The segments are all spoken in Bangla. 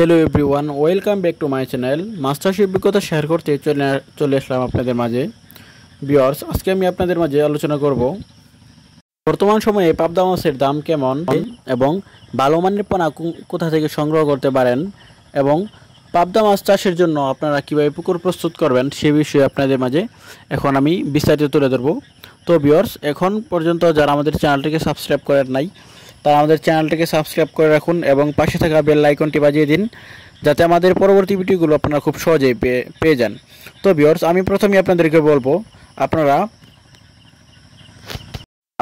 hello everyone welcome back to my channel master অভিজ্ঞতা শেয়ার করতে চলে চলে আসলাম আপনাদের মাঝে বিয়ার্স আজকে আমি আপনাদের মাঝে আলোচনা করব বর্তমান সময়ে পাবদা মাছের দাম কেমন এবং ভালো মানের পোনা কোথা থেকে সংগ্রহ করতে পারেন এবং পাবদা মাছ চাষের জন্য আপনারা কীভাবে পুকুর প্রস্তুত করবেন সে বিষয়ে আপনাদের মাঝে এখন আমি বিস্তারিত তুলে ধরবো তো বিয়ার্স এখন পর্যন্ত যারা আমাদের চ্যানেলটিকে সাবস্ক্রাইব করেন নাই তারা আমাদের চ্যানেলটিকে সাবস্ক্রাইব করে রাখুন এবং পাশে থাকা বেল আইকনটি বাজিয়ে দিন যাতে আমাদের পরবর্তী ভিডিওগুলো আপনারা খুব সহজেই পেয়ে পেয়ে যান তো ভিওর্স আমি প্রথমেই আপনাদেরকে বলবো আপনারা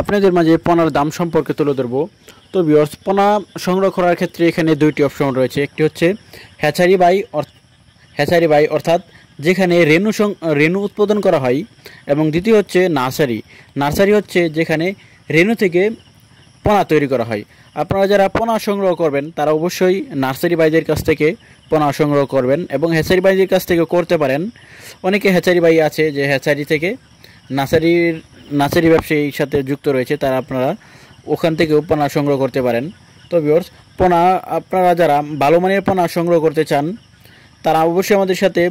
আপনাদের মাঝে পনার দাম সম্পর্কে তুলে ধরবো তো বিয়র্স পোনা সংগ্রহ করার ক্ষেত্রে এখানে দুইটি অপশন রয়েছে একটি হচ্ছে হ্যাচারি বাই হ্যাচারি বাই অর্থাৎ যেখানে রেণু রেনু উৎপাদন করা হয় এবং দ্বিতীয় হচ্ছে নার্সারি নার্সারি হচ্ছে যেখানে রেণু থেকে পোনা তৈরি করা হয় আপনারা যারা পোনা সংগ্রহ করবেন তারা অবশ্যই নার্সারি বাইদের কাছ থেকে পোনা সংগ্রহ করবেন এবং হ্যাচারি বাইদের কাছ থেকে করতে পারেন অনেকে হ্যাচারি বাই আছে যে হ্যাচারি থেকে নার্সারির নার্সারি ব্যবসায়ীর সাথে যুক্ত রয়েছে তারা আপনারা ওখান থেকেও পোনা সংগ্রহ করতে পারেন তো ভিওর্স পোনা আপনারা যারা ভালো মানের পোনা সংগ্রহ করতে চান তারা অবশ্যই আমাদের সাথে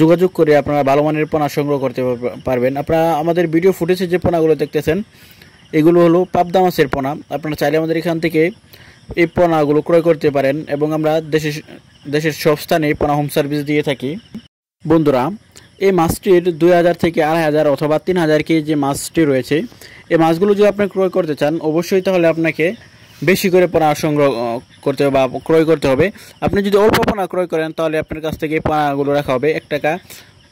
যোগাযোগ করে আপনারা ভালো মানের পোনা সংগ্রহ করতে পারবেন আপনারা আমাদের ভিডিও ফুটেজে যে পোনাগুলো দেখতেছেন এগুলো হলো পাবদা মাছের পোনা আপনারা চাইলে আমাদের এখান থেকে এই পোনাগুলো ক্রয় করতে পারেন এবং আমরা দেশের দেশের সব স্থানে পোনা হোম সার্ভিস দিয়ে থাকি বন্ধুরা এই মাছটির দুই হাজার থেকে আড়াই হাজার অথবা তিন হাজার কেজি যে মাছটি রয়েছে এই মাছগুলো যদি আপনি ক্রয় করতে চান অবশ্যই তাহলে আপনাকে বেশি করে পোনা সংগ্রহ করতে হবে বা ক্রয় করতে হবে আপনি যদি অল্প পোনা ক্রয় করেন তাহলে আপনার কাছ থেকে পোনাগুলো রাখা হবে এক টাকা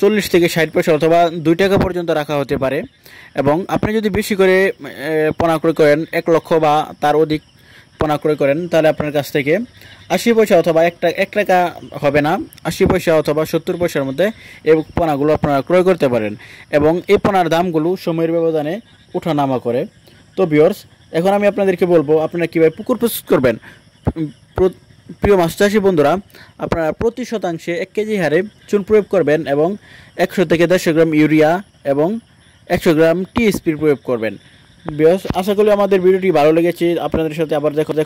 চল্লিশ থেকে ষাট পয়সা অথবা দুই টাকা পর্যন্ত রাখা হতে পারে এবং আপনি যদি বেশি করে পণা ক্রয় করেন এক লক্ষ বা তার অধিক পণা ক্রয় করেন তাহলে আপনার কাছ থেকে আশি পয়সা অথবা একটা এক টাকা হবে না আশি পয়সা অথবা সত্তর পয়সার মধ্যে এই পোনাগুলো আপনারা ক্রয় করতে পারেন এবং এই পণার দামগুলো সময়ের ব্যবধানে নামা করে তো বিয়র্স এখন আমি আপনাদেরকে বলবো আপনারা কীভাবে পুকুর প্রস্তুত করবেন প্রিয় মাছ চাষি বন্ধুরা আপনারা প্রতি শতাংশে এক কেজি হারে চুন প্রয়োগ করবেন এবং একশো থেকে দেড়শো গ্রাম ইউরিয়া এবং একশো গ্রাম টিএসপি প্রয়োগ করবেন বেশ আশা করি আমাদের ভিডিওটি ভালো লেগেছে আপনাদের সাথে আবার দেখো